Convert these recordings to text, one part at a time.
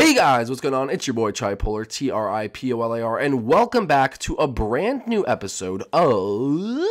Hey guys, what's going on? It's your boy Tripolar Polar, T R I P O L A R, and welcome back to a brand new episode of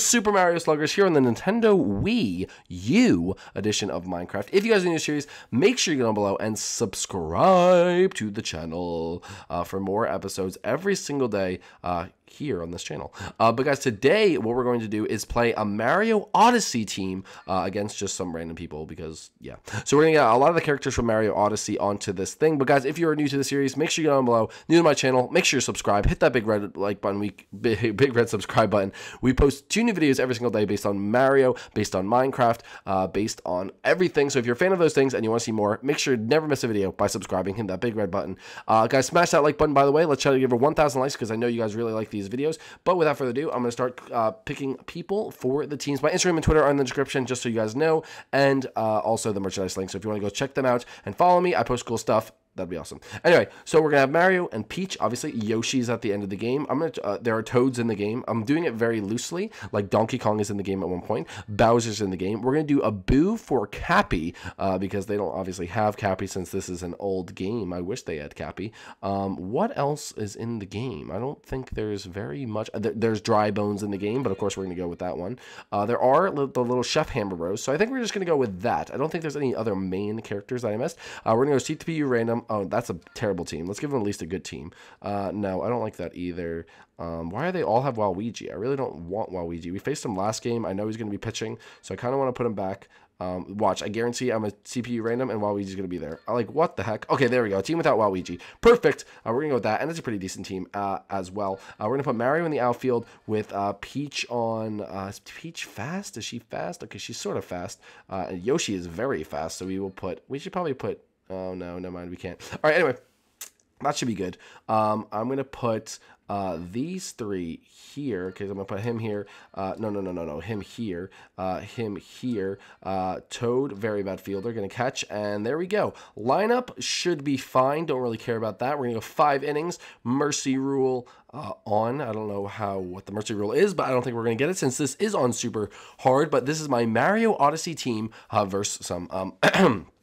Super Mario Sluggers here on the Nintendo Wii U edition of Minecraft. If you guys are new to the series, make sure you go down below and subscribe to the channel uh, for more episodes every single day. Uh, here on this channel. Uh, but guys, today what we're going to do is play a Mario Odyssey team uh, against just some random people because, yeah. So we're going to get a lot of the characters from Mario Odyssey onto this thing. But guys, if you are new to the series, make sure you go down below, new to my channel, make sure you subscribe, hit that big red like button, we, big, big red subscribe button. We post two new videos every single day based on Mario, based on Minecraft, uh, based on everything. So if you're a fan of those things and you want to see more, make sure you never miss a video by subscribing, hit that big red button. Uh, guys, smash that like button, by the way. Let's try to give her 1,000 likes because I know you guys really like these these videos. But without further ado, I'm going to start uh, picking people for the teams. My Instagram and Twitter are in the description, just so you guys know, and uh, also the merchandise link. So if you want to go check them out and follow me, I post cool stuff That'd be awesome. Anyway, so we're gonna have Mario and Peach. Obviously, Yoshi's at the end of the game. I'm gonna. Uh, there are Toads in the game. I'm doing it very loosely. Like Donkey Kong is in the game at one point. Bowser's in the game. We're gonna do a Boo for Cappy uh, because they don't obviously have Cappy since this is an old game. I wish they had Cappy. Um, what else is in the game? I don't think there's very much. Uh, there's Dry Bones in the game, but of course we're gonna go with that one. Uh, there are the little Chef Hammer Bros. So I think we're just gonna go with that. I don't think there's any other main characters that I missed. Uh, we're gonna go c 3 random Oh, that's a terrible team. Let's give them at least a good team. Uh, no, I don't like that either. Um, why are they all have Waluigi? I really don't want Waluigi. We faced him last game. I know he's going to be pitching, so I kind of want to put him back. Um, watch, I guarantee I'm a CPU random and Waluigi's going to be there. I'm like, what the heck? Okay, there we go. A team without Waluigi. Perfect. Uh, we're going to go with that. And it's a pretty decent team uh, as well. Uh, we're going to put Mario in the outfield with uh, Peach on. Uh, Peach fast? Is she fast? Okay, she's sort of fast. Uh, and Yoshi is very fast. So we will put. We should probably put Oh no, never mind. We can't. All right. Anyway, that should be good. Um, I'm gonna put uh, these three here because I'm gonna put him here. Uh, no, no, no, no, no. Him here. Uh, him here. Uh, Toad, very bad fielder, gonna catch, and there we go. Lineup should be fine. Don't really care about that. We're gonna go five innings. Mercy rule uh, on. I don't know how what the mercy rule is, but I don't think we're gonna get it since this is on super hard. But this is my Mario Odyssey team uh, versus some. Um,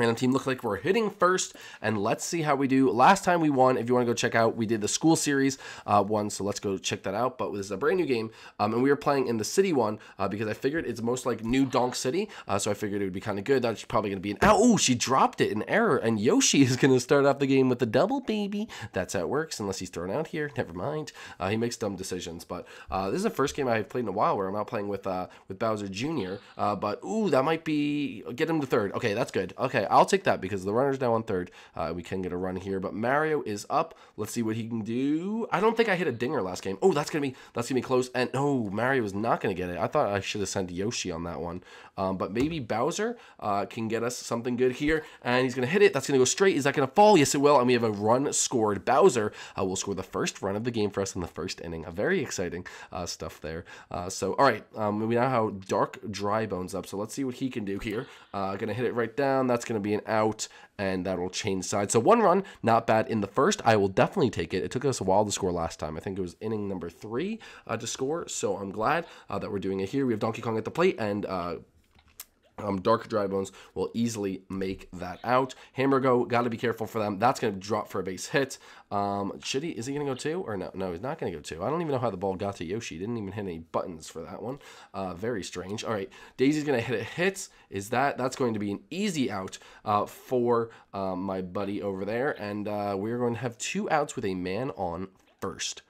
Random team look like we're hitting first, and let's see how we do. Last time we won, if you want to go check out, we did the school series uh, one, so let's go check that out. But this is a brand new game, um, and we were playing in the city one uh, because I figured it's most like New Donk City, uh, so I figured it would be kind of good. That's probably going to be an oh, she dropped it in error, and Yoshi is going to start off the game with the double baby. That's how it works, unless he's thrown out here. Never mind, uh, he makes dumb decisions. But uh, this is the first game I've played in a while where I'm not playing with uh, with Bowser Jr. but ooh, that might be get him to third. Okay, that's good. Okay. I'll take that because the runner's now on third. Uh, we can get a run here, but Mario is up. Let's see what he can do. I don't think I hit a dinger last game. Oh, that's gonna be that's gonna be close. And oh, Mario is not gonna get it. I thought I should have sent Yoshi on that one. Um, but maybe Bowser uh, can get us something good here, and he's gonna hit it. That's gonna go straight. Is that gonna fall? Yes, it will. And we have a run scored. Bowser uh, will score the first run of the game for us in the first inning. A very exciting uh, stuff there. Uh, so all right, um, we now have Dark Dry Bones up. So let's see what he can do here. Uh, gonna hit it right down. That's going to be an out, and that will change sides. So one run, not bad in the first. I will definitely take it. It took us a while to score last time. I think it was inning number three uh, to score, so I'm glad uh, that we're doing it here. We have Donkey Kong at the plate, and uh, um, Dark Dry Bones will easily make that out. Hammer go, got to be careful for them. That's going to drop for a base hit. Um, should he, is he going to go two or no? No, he's not going to go two. I don't even know how the ball got to Yoshi. Didn't even hit any buttons for that one. Uh, very strange. All right, Daisy's going to hit a hit. Is that, that's going to be an easy out uh, for uh, my buddy over there. And uh, we're going to have two outs with a man on first.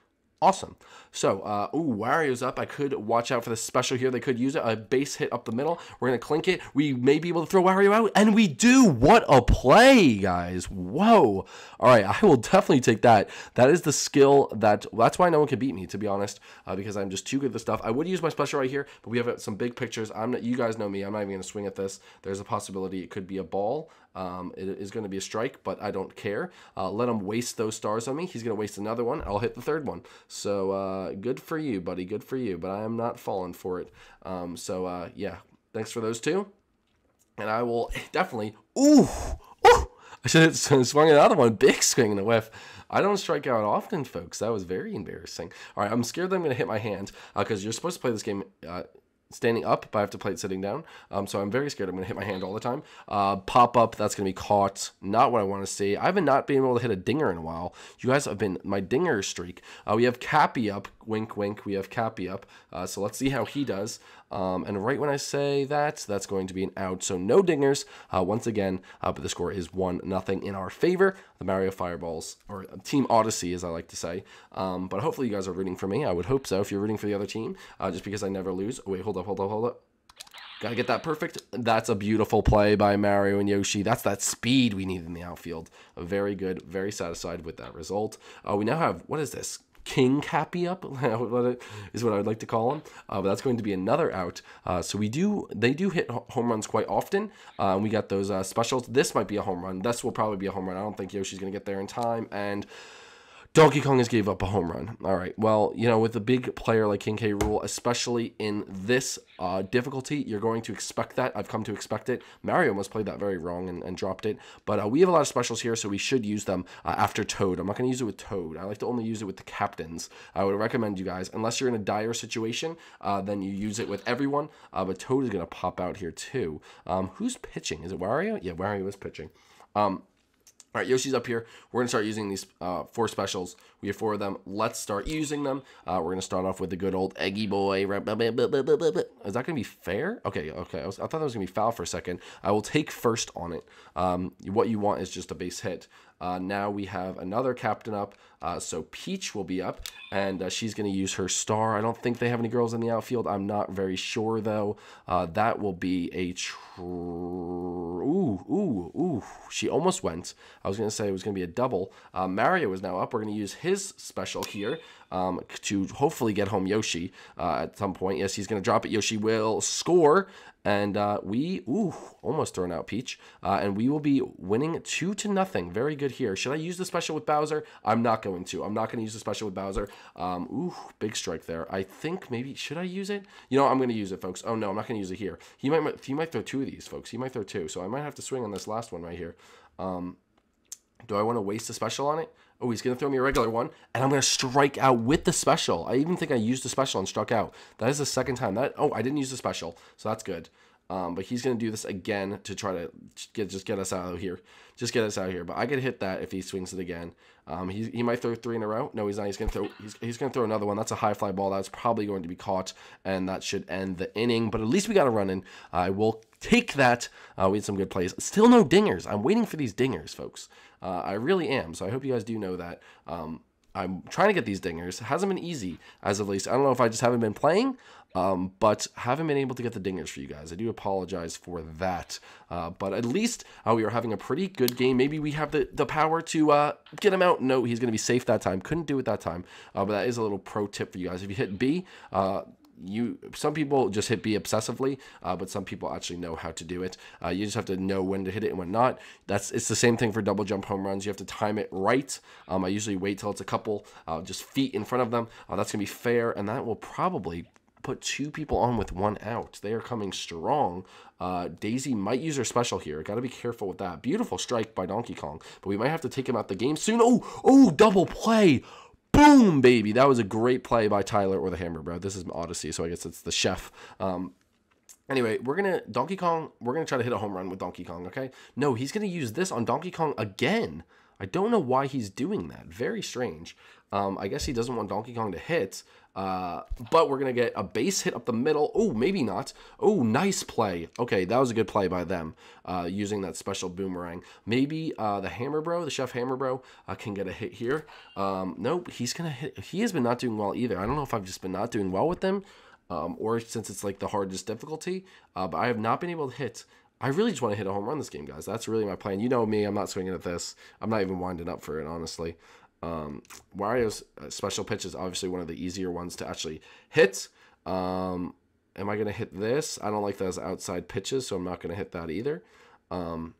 Awesome. So, uh, ooh, Wario's up. I could watch out for the special here. They could use it. A base hit up the middle. We're going to clink it. We may be able to throw Wario out, and we do. What a play, guys. Whoa. All right, I will definitely take that. That is the skill that, that's why no one can beat me, to be honest, uh, because I'm just too good at this stuff. I would use my special right here, but we have uh, some big pictures. I'm not, you guys know me. I'm not even going to swing at this. There's a possibility it could be a ball. Um, it is going to be a strike, but I don't care. Uh, let him waste those stars on me. He's going to waste another one. I'll hit the third one. So uh, good for you, buddy. Good for you. But I am not falling for it. Um, so uh, yeah, thanks for those two. And I will definitely. Ooh, ooh. I should have swung another one. Big swing and a whiff. I don't strike out often, folks. That was very embarrassing. All right, I'm scared that I'm going to hit my hand because uh, you're supposed to play this game uh, standing up, but I have to play it sitting down. Um, so I'm very scared I'm going to hit my hand all the time. Uh, pop up, that's going to be caught. Not what I want to see. I haven't not been able to hit a dinger in a while. You guys have been my dinger streak. Uh, we have Cappy up wink, wink, we have Cappy up. Uh, so let's see how he does. Um, and right when I say that, that's going to be an out. So no dingers uh, once again, uh, but the score is 1 nothing in our favor. The Mario Fireballs, or Team Odyssey, as I like to say. Um, but hopefully you guys are rooting for me. I would hope so if you're rooting for the other team, uh, just because I never lose. Oh, wait, hold up, hold up, hold up. Gotta get that perfect. That's a beautiful play by Mario and Yoshi. That's that speed we need in the outfield. Very good. Very satisfied with that result. Uh, we now have, what is this? King up is what I would like to call him. Uh, but that's going to be another out. Uh, so we do, they do hit home runs quite often. Uh, we got those uh, specials. This might be a home run. This will probably be a home run. I don't think Yoshi's going to get there in time. And Donkey Kong has gave up a home run. All right. Well, you know, with a big player like King K. Rule, especially in this uh, difficulty, you're going to expect that. I've come to expect it. Mario must played that very wrong and, and dropped it. But uh, we have a lot of specials here, so we should use them uh, after Toad. I'm not going to use it with Toad. I like to only use it with the captains. I would recommend you guys, unless you're in a dire situation, uh, then you use it with everyone. Uh, but Toad is going to pop out here too. Um, who's pitching? Is it Wario? Yeah, Wario is pitching. Um, all right, Yoshi's up here. We're going to start using these uh, four specials. We have four of them. Let's start using them. Uh, we're going to start off with the good old Eggy Boy. Is that going to be fair? Okay, okay. I, was, I thought that was going to be foul for a second. I will take first on it. Um, what you want is just a base hit. Uh, now we have another captain up. Uh, so Peach will be up, and uh, she's going to use her star. I don't think they have any girls in the outfield. I'm not very sure, though. Uh, that will be a... Ooh, ooh, ooh. She almost went. I was going to say it was going to be a double. Uh, Mario is now up. We're going to use his special here um, to hopefully get home Yoshi uh, at some point. Yes, he's going to drop it. Yoshi will score. And uh, we, ooh, almost thrown out Peach. Uh, and we will be winning two to nothing. Very good here. Should I use the special with Bowser? I'm not going to. I'm not going to use the special with Bowser. Um, ooh, big strike there. I think maybe, should I use it? You know, I'm going to use it, folks. Oh, no, I'm not going to use it here. He might, he might throw two of these, folks. He might throw two. So I might have to swing on this last one right here. Um, do I want to waste a special on it? Oh, he's going to throw me a regular one, and I'm going to strike out with the special. I even think I used the special and struck out. That is the second time. That Oh, I didn't use the special, so that's good. Um, but he's going to do this again to try to get, just get us out of here. Just get us out of here. But I could hit that if he swings it again. Um, he, he might throw three in a row. No, he's not. He's going to throw he's, he's going to throw another one. That's a high fly ball. That's probably going to be caught, and that should end the inning. But at least we got a run in. I will take that. Uh, we had some good plays. Still no dingers. I'm waiting for these dingers, folks. Uh, I really am. So I hope you guys do know that. Um, I'm trying to get these dingers. It hasn't been easy as of least. I don't know if I just haven't been playing, um, but haven't been able to get the dingers for you guys. I do apologize for that. Uh, but at least uh, we are having a pretty good game. Maybe we have the, the power to uh, get him out. No, he's going to be safe that time. Couldn't do it that time. Uh, but that is a little pro tip for you guys. If you hit B, uh, you some people just hit B obsessively, uh, but some people actually know how to do it. Uh, you just have to know when to hit it and when not. That's it's the same thing for double jump home runs. You have to time it right. Um, I usually wait till it's a couple uh, just feet in front of them. Uh, that's gonna be fair, and that will probably put two people on with one out. They are coming strong. Uh, Daisy might use her special here. Got to be careful with that. Beautiful strike by Donkey Kong, but we might have to take him out the game soon. Oh, oh, double play. Boom, baby. That was a great play by Tyler or the Hammer, bro. This is Odyssey, so I guess it's the chef. Um, Anyway, we're gonna Donkey Kong. We're gonna try to hit a home run with Donkey Kong. Okay? No, he's gonna use this on Donkey Kong again. I don't know why he's doing that. Very strange. Um, I guess he doesn't want Donkey Kong to hit. Uh, but we're going to get a base hit up the middle. Oh, maybe not. Oh, nice play. Okay, that was a good play by them uh, using that special boomerang. Maybe uh, the Hammer Bro, the Chef Hammer Bro, uh, can get a hit here. Um, nope, he's going to hit. He has been not doing well either. I don't know if I've just been not doing well with them um, or since it's like the hardest difficulty, uh, but I have not been able to hit. I really just want to hit a home run this game, guys. That's really my plan. You know me, I'm not swinging at this. I'm not even winding up for it, honestly. Um, Wario's uh, special pitch is obviously one of the easier ones to actually hit. Um, am I going to hit this? I don't like those outside pitches, so I'm not going to hit that either. Um,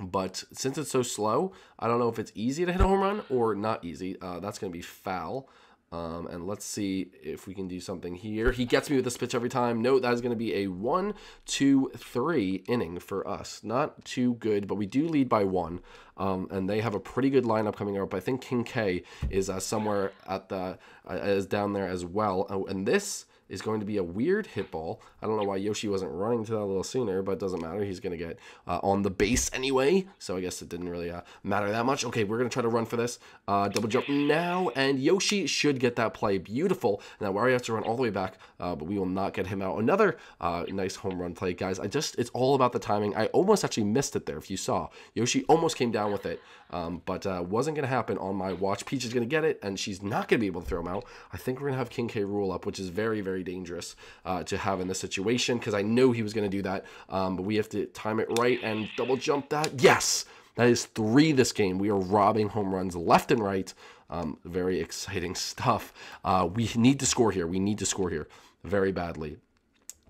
but since it's so slow, I don't know if it's easy to hit a home run or not easy. Uh, that's going to be foul. Um, and let's see if we can do something here. He gets me with this pitch every time. No, that is going to be a one, two, three inning for us. Not too good, but we do lead by one um, and they have a pretty good lineup coming up. I think King K is uh, somewhere at the uh, is down there as well, oh, and this is going to be a weird hit ball. I don't know why Yoshi wasn't running to that a little sooner, but it doesn't matter. He's going to get uh, on the base anyway, so I guess it didn't really uh, matter that much. Okay, we're going to try to run for this. Uh, double jump now, and Yoshi should get that play. Beautiful. Now, Wario has to run all the way back, uh, but we will not get him out. Another uh, nice home run play, guys. I just, it's all about the timing. I almost actually missed it there, if you saw. Yoshi almost came down with it. Um, but uh, wasn't going to happen on my watch. Peach is going to get it, and she's not going to be able to throw him out. I think we're going to have King K rule up, which is very, very dangerous uh, to have in this situation because I knew he was going to do that. Um, but we have to time it right and double jump that. Yes! That is three this game. We are robbing home runs left and right. Um, very exciting stuff. Uh, we need to score here. We need to score here very badly.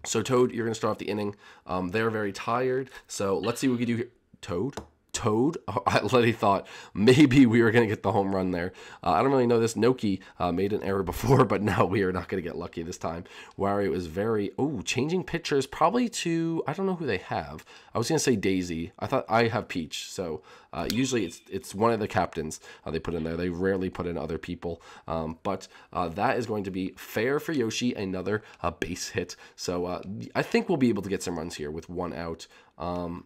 So Toad, you're going to start off the inning. Um, they're very tired. So let's see what we can do here. Toad? Toad. Oh, I literally thought maybe we were going to get the home run there. Uh, I don't really know this. Noki uh, made an error before, but now we are not going to get lucky this time. Wario was very, oh, changing pitchers probably to, I don't know who they have. I was going to say Daisy. I thought I have Peach. So uh, usually it's it's one of the captains uh, they put in there. They rarely put in other people. Um, but uh, that is going to be fair for Yoshi, another uh, base hit. So I think we'll be able to get some runs here with one out. Um,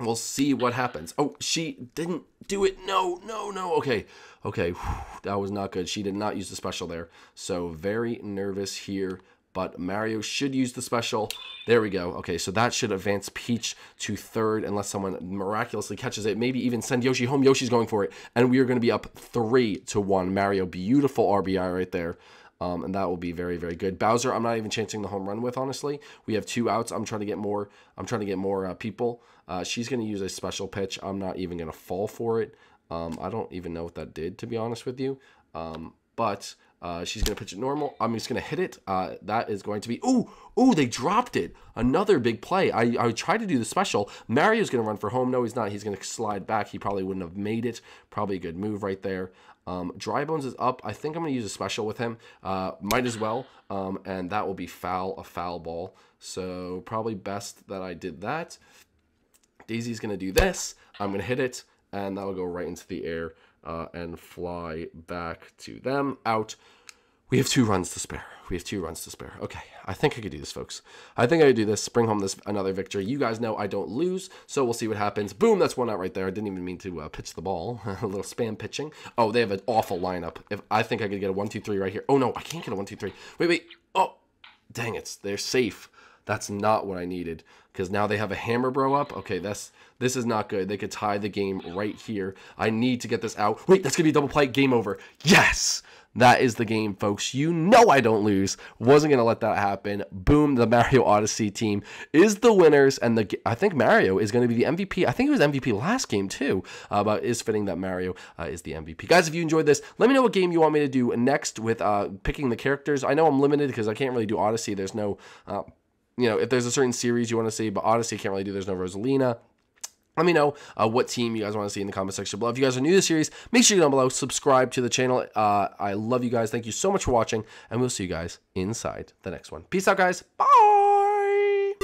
We'll see what happens. Oh, she didn't do it. No, no, no. Okay, okay. Whew, that was not good. She did not use the special there. So very nervous here but Mario should use the special. There we go. Okay, so that should advance Peach to third unless someone miraculously catches it. Maybe even send Yoshi home. Yoshi's going for it, and we are going to be up three to one. Mario, beautiful RBI right there. Um, and that will be very, very good. Bowser, I'm not even chancing the home run with, honestly. We have two outs. I'm trying to get more. I'm trying to get more uh, people. Uh, she's going to use a special pitch. I'm not even going to fall for it. Um, I don't even know what that did, to be honest with you. Um, but uh, she's going to pitch it normal. I'm just going to hit it. Uh, that is going to be... Ooh! Ooh, they dropped it. Another big play. I, I tried to do the special. Mario's going to run for home. No, he's not. He's going to slide back. He probably wouldn't have made it. Probably a good move right there. Um, Dry Bones is up. I think I'm going to use a special with him. Uh, might as well. Um, and that will be foul, a foul ball. So probably best that I did that. Daisy's going to do this. I'm going to hit it. And that'll go right into the air uh, and fly back to them out. We have two runs to spare. We have two runs to spare. Okay, I think I could do this, folks. I think I could do this. Bring home this another victory. You guys know I don't lose, so we'll see what happens. Boom, that's one out right there. I didn't even mean to uh, pitch the ball. a little spam pitching. Oh, they have an awful lineup. If I think I could get a one, two, three right here. Oh no, I can't get a one, two, three. Wait, wait. Oh, dang it. They're safe. That's not what I needed because now they have a hammer bro up. Okay, that's this is not good. They could tie the game right here. I need to get this out. Wait, that's going to be a double play. Game over. Yes! That is the game, folks. You know I don't lose. Wasn't going to let that happen. Boom, the Mario Odyssey team is the winners. And the I think Mario is going to be the MVP. I think he was MVP last game, too. Uh, but is fitting that Mario uh, is the MVP. Guys, if you enjoyed this, let me know what game you want me to do next with uh, picking the characters. I know I'm limited because I can't really do Odyssey. There's no... Uh, you know, if there's a certain series you want to see, but I can't really do. There's no Rosalina. Let me know uh, what team you guys want to see in the comment section below. If you guys are new to the series, make sure you go down below, subscribe to the channel. Uh, I love you guys. Thank you so much for watching, and we'll see you guys inside the next one. Peace out, guys. Bye.